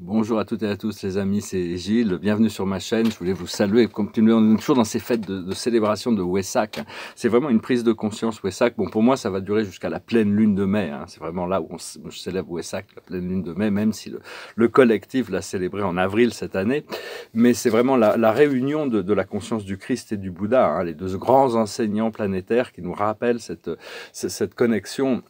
Bonjour à toutes et à tous les amis, c'est Gilles, bienvenue sur ma chaîne, je voulais vous saluer continuer, on est toujours dans ces fêtes de, célébration de Wessac, c'est vraiment une prise de conscience Wessac, bon pour moi ça va durer jusqu'à la pleine lune de mai, hein. c'est vraiment là où je célèbre Wessac, la pleine lune de mai, même si le, collectif l'a célébré en avril cette année, mais c'est vraiment la, réunion de, la conscience du Christ et du Bouddha, hein, les deux grands enseignants planétaires qui nous rappellent cette, cette connexion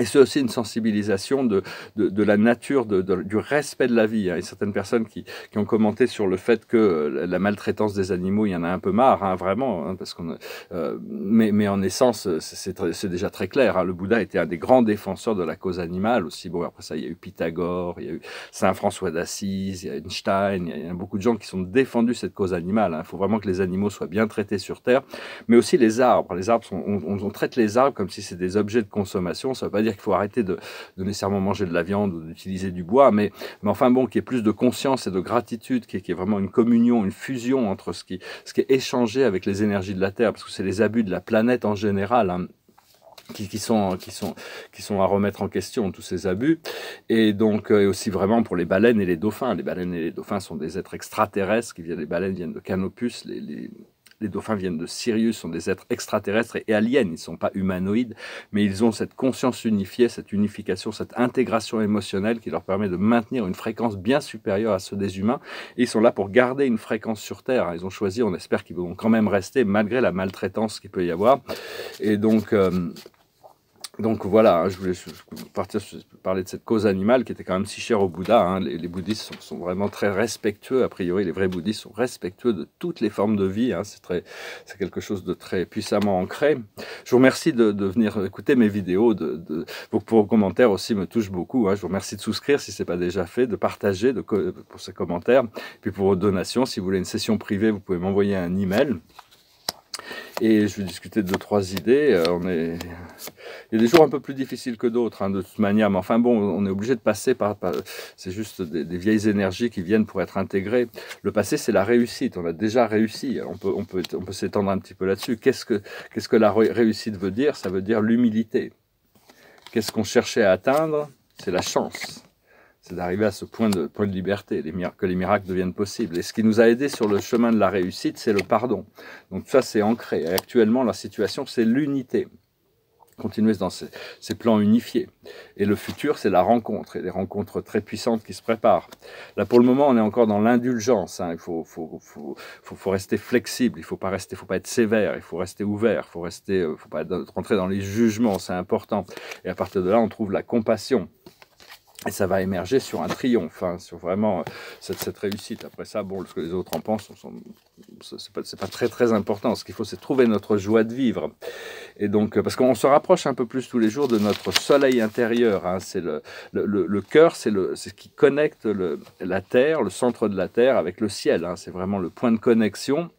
et c'est aussi une sensibilisation de, de, de la nature, de, du respect de la vie. Il y a certaines personnes qui, qui, ont commenté sur le fait que euh, la maltraitance des animaux, il y en a un peu marre, hein, vraiment, hein, parce qu'on. Euh, mais, mais en essence, euh, c'est déjà très clair. Hein. Le Bouddha était un des grands défenseurs de la cause animale aussi. Bon, après ça, il y a eu Pythagore, il y a eu Saint François d'Assise, il y a Einstein, il y a, beaucoup de gens qui sont défendus cette cause animale. Hein. Il faut vraiment que les animaux soient bien traités sur Terre, mais aussi les arbres. Les arbres, on, on, traite les arbres comme si c'est des objets de consommation. Ça veut pas dire qu'il faut arrêter de, nécessairement manger de la viande ou d'utiliser du bois, mais, mais enfin bon, qu'il y ait plus de conscience et de gratitude, qu'il y, ait vraiment une communion, une fusion entre ce qui, ce qui est échangé avec les énergies de la Terre, parce que c'est les abus de la planète en général. Hein, qui, qui, sont, qui, sont, qui sont à remettre en question, tous ces abus. Et donc, euh, aussi vraiment pour les baleines et les dauphins. Les baleines et les dauphins sont des êtres extraterrestres qui viennent, les baleines viennent de Canopus, les les dauphins viennent de Sirius, sont des êtres extraterrestres et aliens, ils ne sont pas humanoïdes, mais ils ont cette conscience unifiée, cette unification, cette intégration émotionnelle qui leur permet de maintenir une fréquence bien supérieure à ceux des humains. ils sont là pour garder une fréquence sur Terre. Ils ont choisi, on espère qu'ils vont quand même rester malgré la maltraitance qu'il peut y avoir. Et donc... Euh, donc voilà, hein, je voulais partir parler de cette cause animale qui était quand même si chère au Bouddha. Hein. Les, bouddhistes sont, vraiment très respectueux. A priori, les vrais bouddhistes sont respectueux de toutes les formes de vie. Hein. C'est quelque chose de très puissamment ancré. Je vous remercie de, venir écouter mes vidéos. De, vos, commentaires aussi me touchent beaucoup. Je vous remercie de souscrire si ce n'est pas déjà fait, de partager de, pour ces commentaires, puis pour vos donations. Si vous voulez une session privée, vous pouvez m'envoyer un email. Et je vais discuter de trois idées. Euh, on est... Il y a des jours un peu plus difficiles que d'autres, hein, de toute manière. Mais enfin bon, on est obligé de passer par... C'est juste des, des, vieilles énergies qui viennent pour être intégrées. Le passé, c'est la réussite. On a déjà réussi. On peut, on peut, on peut s'étendre un petit peu là-dessus. Qu'est-ce que, qu'est-ce que la réussite veut dire Ça veut dire l'humilité. Qu'est-ce qu'on cherchait à atteindre C'est la chance c'est d'arriver à ce point de, point de liberté, les que les miracles deviennent possibles. Et ce qui nous a aidés sur le chemin de la réussite, c'est le pardon. Donc ça, c'est ancré. Et actuellement, la situation, c'est l'unité. Continuer dans ces, plans unifiés. Et le futur, c'est la rencontre, et des rencontres très puissantes qui se préparent. Là, pour le moment, on est encore dans l'indulgence. Hein. Il faut, rester flexible, il ne faut pas faut pas être sévère, il faut rester ouvert, il ne euh, faut pas rentrer dans les jugements, c'est important. Et à partir de là, on trouve la compassion et ça va émerger sur un triomphe, hein, sur vraiment euh, cette, réussite. Après ça, bon, ce que les autres en pensent, c'est pas, pas, très très important. Ce qu'il faut, c'est trouver notre joie de vivre. Et donc, euh, parce qu'on se rapproche un peu plus tous les jours de notre soleil intérieur. Hein. c'est le, le, cœur, c'est ce qui connecte la terre, le centre de la terre, avec le ciel. Hein. c'est vraiment le point de connexion.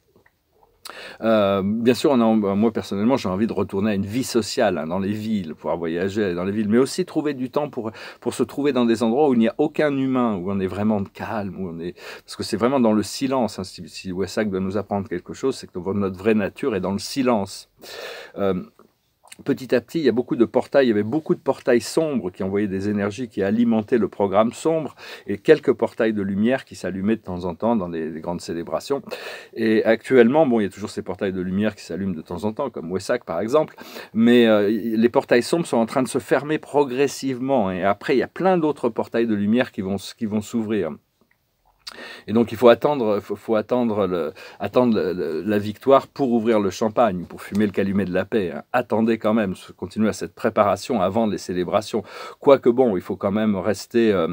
Euh, bien sûr, on bah, moi personnellement, j'ai envie de retourner à une vie sociale, hein, dans les villes, pouvoir voyager, dans les villes, mais aussi trouver du temps pour, pour se trouver dans des endroits où il n'y a aucun humain, où on est vraiment calme, où on est... parce que c'est vraiment dans le silence. Hein, si, Wessac doit nous apprendre quelque chose, c'est que notre vraie nature est dans le silence. Euh, petit à petit, il y a beaucoup de portails, il y avait beaucoup de portails sombres qui envoyaient des énergies qui alimentaient le programme sombre et quelques portails de lumière qui s'allumaient de temps en temps dans les grandes célébrations. Et actuellement, bon, il y a toujours ces portails de lumière qui s'allument de temps en temps, comme Wessac par exemple, mais euh, les portails sombres sont en train de se fermer progressivement et après, il y a plein d'autres portails de lumière qui vont, qui vont s'ouvrir. Et donc il faut attendre, faut, attendre, attendre la victoire pour ouvrir le champagne, pour fumer le calumet de la paix. Hein. Attendez quand même, continuez à cette préparation avant les célébrations. Quoique bon, il faut quand même rester... Euh,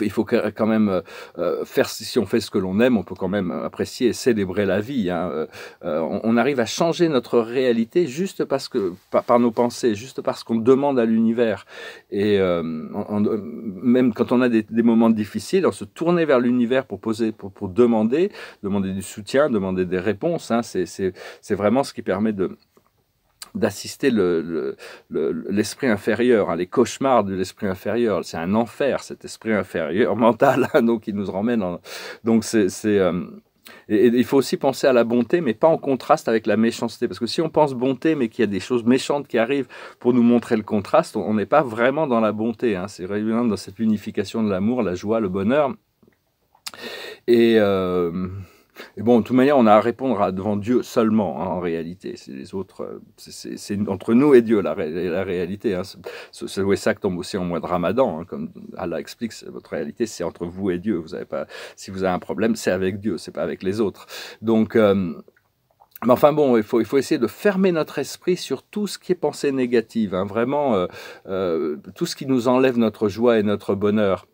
il faut, euh, quand même euh, euh, faire, si on fait ce que l'on aime, on peut quand même apprécier et célébrer la vie. Hein, on, arrive à changer notre réalité juste parce que, par, nos pensées, juste parce qu'on demande à l'univers. Et même quand on a des, moments difficiles, on se tourner vers l'univers pour poser, pour, demander, demander du soutien, demander des réponses. Hein. C'est vraiment ce qui permet de, d'assister l'esprit le, inférieur, hein, les cauchemars de l'esprit inférieur. C'est un enfer, cet esprit inférieur mental, hein, qui donc nous ramène. Donc c'est euh, et, il faut aussi penser à la bonté, mais pas en contraste avec la méchanceté. Parce que si on pense bonté, mais qu'il y a des choses méchantes qui arrivent pour nous montrer le contraste, on n'est pas vraiment dans la bonté. Hein. C'est vraiment dans cette unification de l'amour, la joie, le bonheur. Et euh, et bon, de toute manière, on a à répondre à, devant Dieu seulement, hein, en réalité. C'est les autres, euh, c'est entre nous et Dieu la, réalité. Hein. Ce, ça ça tombe aussi en mois de Ramadan, hein, comme Allah explique. Votre réalité, c'est entre vous et Dieu. Vous avez pas, si vous avez un problème, c'est avec Dieu, c'est pas avec les autres. Donc euh, mais enfin bon, il faut, il faut essayer de fermer notre esprit sur tout ce qui est pensée négative, hein. vraiment euh, euh, tout ce qui nous enlève notre joie et notre bonheur.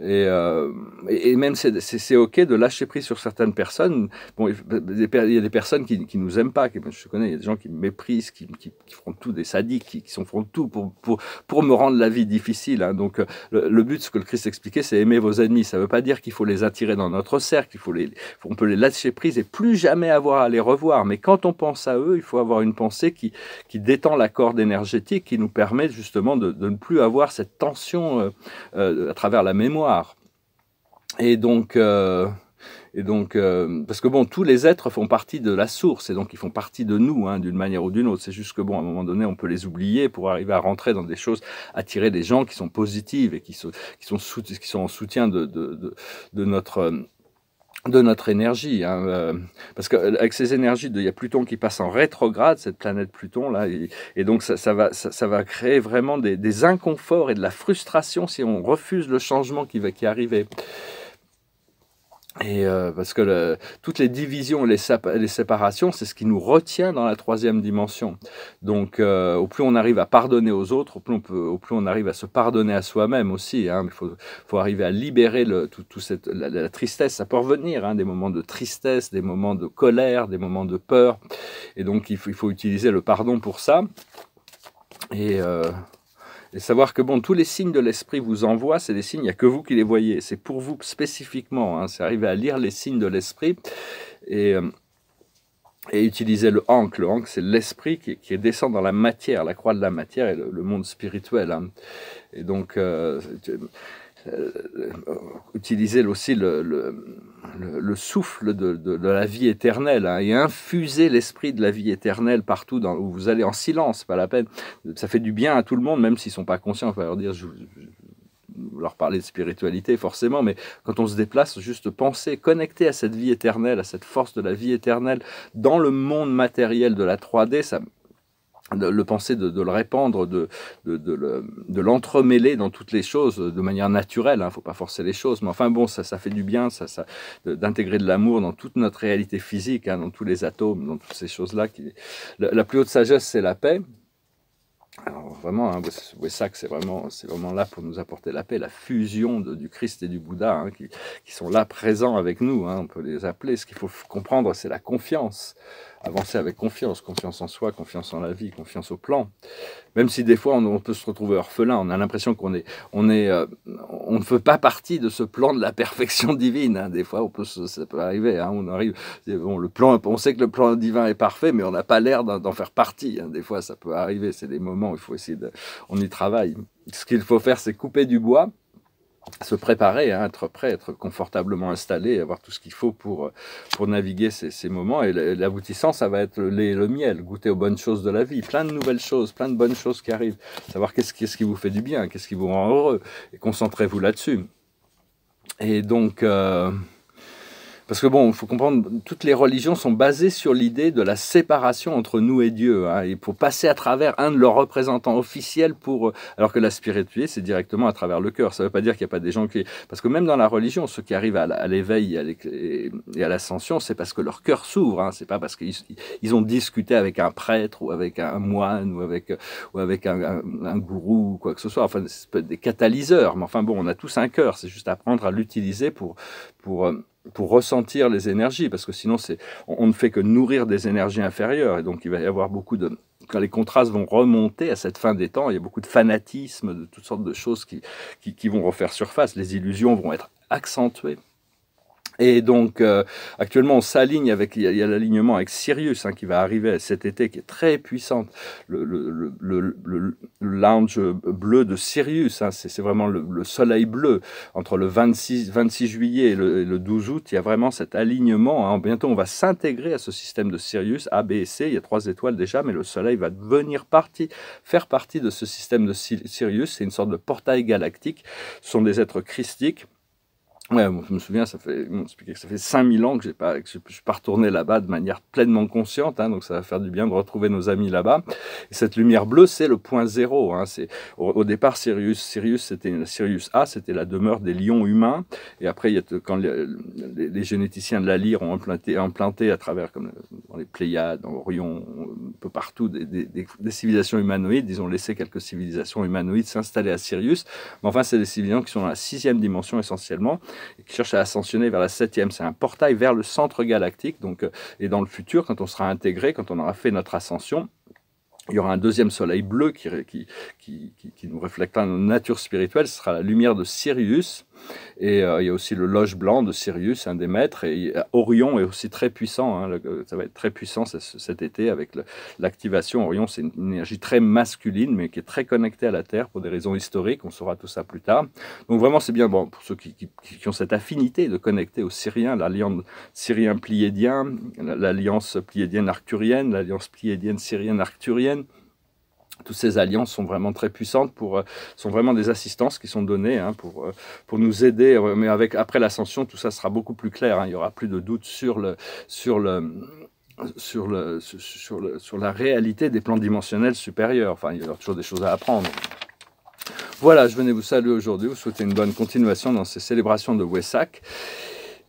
Et, euh, et, même c'est ok de lâcher prise sur certaines personnes. Bon, il y a des personnes qui, qui nous aiment pas, qui, je connais, il y a des gens qui me méprisent, qui, qui, qui tout, des sadiques, qui, qui sont, tout pour, pour, pour me rendre la vie difficile. Hein. Donc le, but, ce que le Christ expliquait, c'est aimer vos ennemis. Ça ne veut pas dire qu'il faut les attirer dans notre cercle, il faut les, on peut les lâcher prise et plus jamais avoir à les revoir. Mais quand on pense à eux, il faut avoir une pensée qui, détend la corde énergétique, qui nous permet justement de, ne plus avoir cette tension euh, euh, à travers la mémoire. Et donc, euh, et donc parce que bon, tous les êtres font partie de la source et donc ils font partie de nous hein, d'une manière ou d'une autre. C'est juste que bon, à un moment donné, on peut les oublier pour arriver à rentrer dans des choses, attirer des gens qui sont positifs et qui sont, qui sont, qui sont en soutien de, de notre de notre énergie. Hein, euh, parce qu'avec euh, ces énergies, il y a Pluton qui passe en rétrograde, cette planète Pluton, là, et, donc ça, va, ça, va créer vraiment des, des, inconforts et de la frustration si on refuse le changement qui, va, qui arriver. Et euh, parce que toutes les divisions, les, les séparations, c'est ce qui nous retient dans la troisième dimension. Donc, euh, au plus on arrive à pardonner aux autres, au plus on, peut, au plus on arrive à se pardonner à soi-même aussi. Hein. Il faut, arriver à libérer le, tout, cette, la, tristesse. Ça peut revenir, hein, des moments de tristesse, des moments de colère, des moments de peur. Et donc, il faut, utiliser le pardon pour ça. Et euh, et savoir que bon, tous les signes de l'esprit vous envoient, c'est des signes, il n'y a que vous qui les voyez, c'est pour vous spécifiquement, hein, c'est arriver à lire les signes de l'esprit et, euh, et utiliser le hank. Le c'est l'esprit qui, qui, descend dans la matière, la croix de la matière et le, monde spirituel. Hein. Et donc, euh, euh, utiliser aussi le, souffle de, la vie éternelle hein, et infuser l'esprit de la vie éternelle partout dans, où vous allez en silence, pas la peine. Ça fait du bien à tout le monde, même s'ils ne sont pas conscients. on va leur dire, je, leur parler de spiritualité forcément, mais quand on se déplace, juste penser, connecter à cette vie éternelle, à cette force de la vie éternelle dans le monde matériel de la 3D, ça, le penser, de, le répandre, de, de, l'entremêler dans toutes les choses euh, de manière naturelle. Il hein, ne faut pas forcer les choses, mais enfin bon, ça, ça fait du bien, ça, d'intégrer de l'amour dans toute notre réalité physique, hein, dans tous les atomes, dans toutes ces choses-là. Qui... La, plus haute sagesse, c'est la paix. vraiment, hein, Wessak, c'est vraiment, c'est vraiment là pour nous apporter la paix, la fusion du Christ et du Bouddha, hein, qui, qui, sont là présents avec nous. on peut les appeler. Ce qu'il faut comprendre, c'est la confiance avancer avec confiance, confiance en soi, confiance en la vie, confiance au plan. Même si des fois on, peut se retrouver orphelin, on a l'impression qu'on est, euh, on ne fait pas partie de ce plan de la perfection divine. Hein. Des fois, ça peut arriver. Hein. On arrive, le plan, on sait que le plan divin est parfait, mais on n'a pas l'air d'en faire partie. Hein. Des fois, ça peut arriver. C'est des moments où il faut essayer on y travaille. Ce qu'il faut faire, c'est couper du bois se préparer à hein, être prêt, être confortablement installé, avoir tout ce qu'il faut pour, euh, pour naviguer ces, moments. Et l'aboutissant, ça va être le le miel, goûter aux bonnes choses de la vie, plein de nouvelles choses, plein de bonnes choses qui arrivent, savoir qu'est-ce qu'est-ce qui vous fait du bien, qu'est-ce qui vous rend heureux, et concentrez-vous là-dessus. Et donc... Euh, parce que bon, il faut comprendre, toutes les religions sont basées sur l'idée de la séparation entre nous et Dieu. Hein, et pour passer à travers un de leurs représentants officiels pour... Euh, alors que la spiritualité, c'est directement à travers le cœur. Ça ne veut pas dire qu'il n'y a pas des gens qui... Parce que même dans la religion, ceux qui arrivent à l'éveil et à l'ascension, c'est parce que leur cœur s'ouvre. Hein, c'est pas parce qu'ils ont discuté avec un prêtre ou avec un moine ou avec, ou avec un, gourou ou quoi que ce soit. Enfin, des catalyseurs. Mais enfin bon, on a tous un cœur. C'est juste apprendre à l'utiliser pour... pour euh, pour ressentir les énergies, parce que sinon on, on ne fait que nourrir des énergies inférieures, et donc il va y avoir beaucoup de, quand les contrastes vont remonter à cette fin des temps, il y a beaucoup de fanatisme, de toutes sortes de choses qui vont refaire surface. Les illusions vont être accentuées. Et donc, euh, actuellement, on s'aligne avec, il y a, l'alignement avec Sirius hein, qui va arriver cet été, qui est très puissante. Le, le, le, le lounge bleu de Sirius, hein, c'est vraiment le, soleil bleu. Entre le 26, 26 juillet et, le, 12 août, il y a vraiment cet alignement. Hein. Bientôt, on va s'intégrer à ce système de Sirius, A, B et C. Il y a trois étoiles déjà, mais le soleil va devenir partie, faire partie de ce système de Sirius. C'est une sorte de portail galactique. Ce sont des êtres christiques Ouais, je me souviens, ça fait, bon, que ça fait 5000 ans que, pas, que je ne suis pas retourné là-bas de manière pleinement consciente, hein, donc ça va faire du bien de retrouver nos amis là-bas. Et cette lumière bleue, c'est le point zéro. Hein, au, au, départ, Sirius, Sirius, c'était, Sirius A, c'était la demeure des lions humains. Et après, il y a, quand les, généticiens de la lyre ont implanté, implanté à travers, comme dans les Pléiades, dans Orion, un peu partout, des, des, des, des, civilisations humanoïdes. Ils ont laissé quelques civilisations humanoïdes s'installer à Sirius. Mais enfin, c'est des civilisations qui sont dans la sixième dimension essentiellement qui cherche à ascensionner vers la septième. C'est un portail vers le centre galactique. Donc, euh, et dans le futur, quand on sera intégré, quand on aura fait notre ascension, il y aura un deuxième soleil bleu qui, qui, qui, nous reflétera notre nature spirituelle. Ce sera la lumière de Sirius et euh, il y a aussi le loge blanc de Sirius, un des maîtres. Et euh, Orion est aussi très puissant. Hein, euh, ça va être très puissant cet été avec l'activation. Orion, c'est une, énergie très masculine, mais qui est très connectée à la Terre pour des raisons historiques. On saura tout ça plus tard. Donc vraiment, c'est bien bon, pour ceux qui, ont cette affinité de connecter aux Syriens, l'alliance syrien-pliédien, l'alliance pliédienne-arcturienne, l'alliance pliédienne-syrienne-arcturienne toutes ces alliances sont vraiment très puissantes pour euh, sont vraiment des assistances qui sont données hein, pour euh, pour nous aider euh, mais avec après l'ascension tout ça sera beaucoup plus clair hein. il y aura plus de doute sur le sur le sur, le, sur, la réalité des plans dimensionnels supérieurs. Enfin, il y a toujours des choses à apprendre. Voilà, je venais vous saluer aujourd'hui, vous souhaiter une bonne continuation dans ces célébrations de Wessac.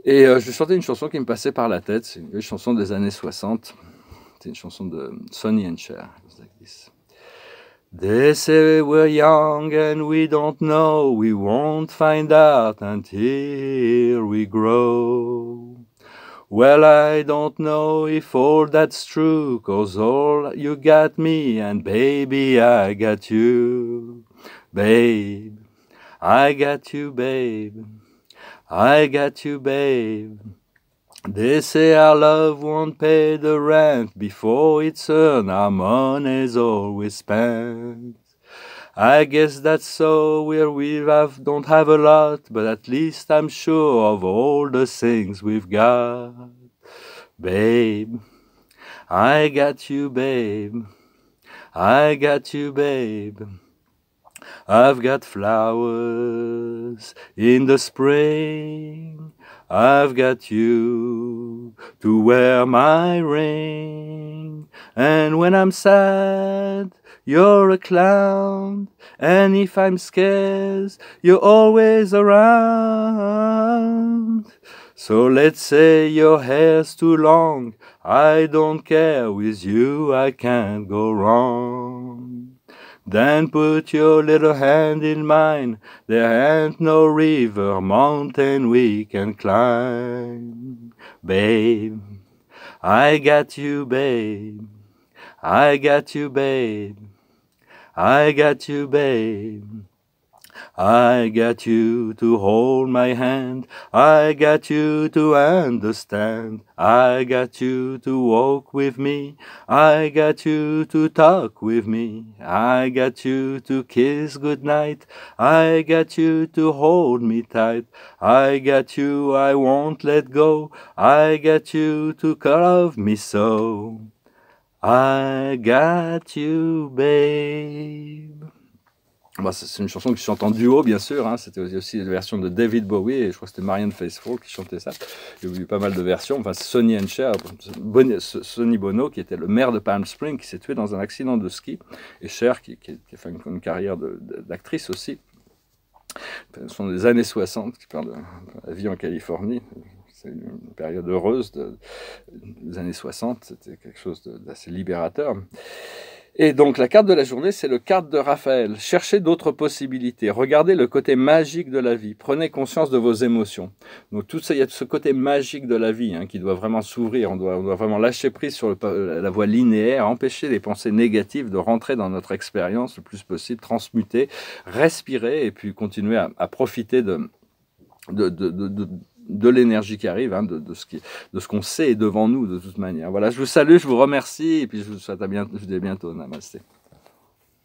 Et je chantais une chanson qui me passait par la tête, c'est une chanson des années 60. C'est une chanson de Sonny and Cher. They say we're young and we don't know, we won't find out until we grow. Well, I don't know if all that's true, 'cause all you got me and baby I got you. Babe, I got you, babe. I got you, babe. They say our love won't pay the rent before it's earned, our money's always spent. I guess that's so where we have, don't have a lot, but at least I'm sure of all the things we've got. Babe, I got you, babe. I got you, babe. I've got flowers in the spring. I've got you to wear my ring. And when I'm sad, you're a clown. And if I'm scared, you're always around. So let's say your hair's too long. I don't care, with you I can't go wrong. Then put your little hand in mine, there ain't no river, mountain we can climb. Babe, I got you, babe, I got you, babe, I got you, babe. I got you to hold my hand. I got you to understand. I got you to walk with me. I got you to talk with me. I got you to kiss goodnight. I got you to hold me tight. I got you, I won't let go. I got you to love me so. I got you, babe. Bah, c'est une chanson que je chante en duo, bien sûr. Hein. C'était aussi la version de David Bowie et je crois que c'était Marianne Faithfull qui chantait ça. Il y a eu pas mal de versions. Enfin, Sonny Cher, Sonny Bono, qui était le maire de Palm Springs, qui s'est tué dans un accident de ski. Et Cher, qui, a fait une, carrière d'actrice aussi. Ce sont des années 60 qui parlent de la vie en Californie. C'est une période heureuse des années 60. C'était quelque chose d'assez libérateur. Et donc la carte de la journée, c'est le carte de Raphaël. Cherchez d'autres possibilités. Regardez le côté magique de la vie. Prenez conscience de vos émotions. Donc tout ça, il y a ce côté magique de la vie hein, qui doit vraiment s'ouvrir. On doit, vraiment lâcher prise sur la voie linéaire, empêcher les pensées négatives de rentrer dans notre expérience le plus possible, transmuter, respirer et puis continuer à, profiter de, de, de l'énergie qui arrive, hein, de, ce de ce qu'on sait devant nous de toute manière. Voilà, je vous salue, je vous remercie, et puis je vous souhaite à bientôt, je vous dis à bientôt, Namaste